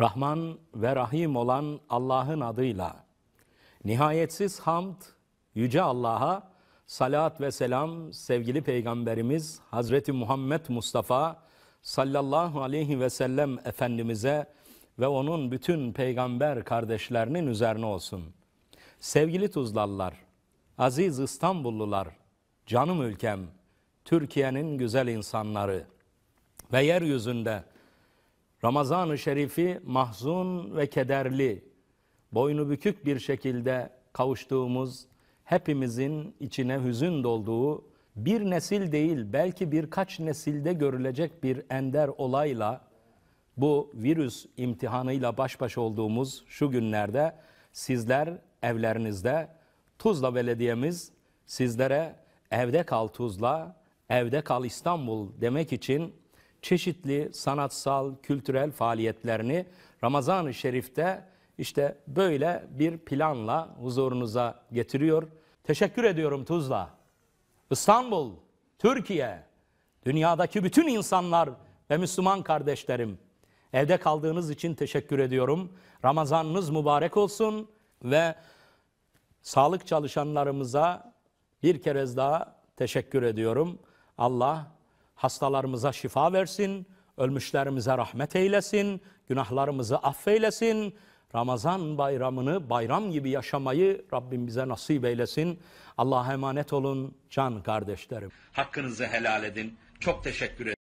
Rahman ve Rahim olan Allah'ın adıyla. Nihayetsiz hamd yüce Allah'a salat ve selam sevgili peygamberimiz Hazreti Muhammed Mustafa sallallahu aleyhi ve sellem efendimize ve onun bütün peygamber kardeşlerinin üzerine olsun. Sevgili Tuzlallar, aziz İstanbullular, canım ülkem, Türkiye'nin güzel insanları ve yeryüzünde Ramazan-ı Şerif'i mahzun ve kederli, boynu bükük bir şekilde kavuştuğumuz, hepimizin içine hüzün dolduğu bir nesil değil belki birkaç nesilde görülecek bir ender olayla bu virüs imtihanıyla baş başa olduğumuz şu günlerde sizler evlerinizde Tuzla Belediye'miz sizlere evde kal Tuzla, evde kal İstanbul demek için çeşitli sanatsal, kültürel faaliyetlerini Ramazan-ı Şerif'te işte böyle bir planla huzurunuza getiriyor. Teşekkür ediyorum Tuzla. İstanbul, Türkiye, dünyadaki bütün insanlar ve Müslüman kardeşlerim. Evde kaldığınız için teşekkür ediyorum. Ramazanınız mübarek olsun ve sağlık çalışanlarımıza bir kez daha teşekkür ediyorum. Allah hastalarımıza şifa versin, ölmüşlerimize rahmet eylesin, günahlarımızı affeylesin. Ramazan bayramını bayram gibi yaşamayı Rabbim bize nasip eylesin. Allah'a emanet olun can kardeşlerim. Hakkınızı helal edin. Çok teşekkür ederim.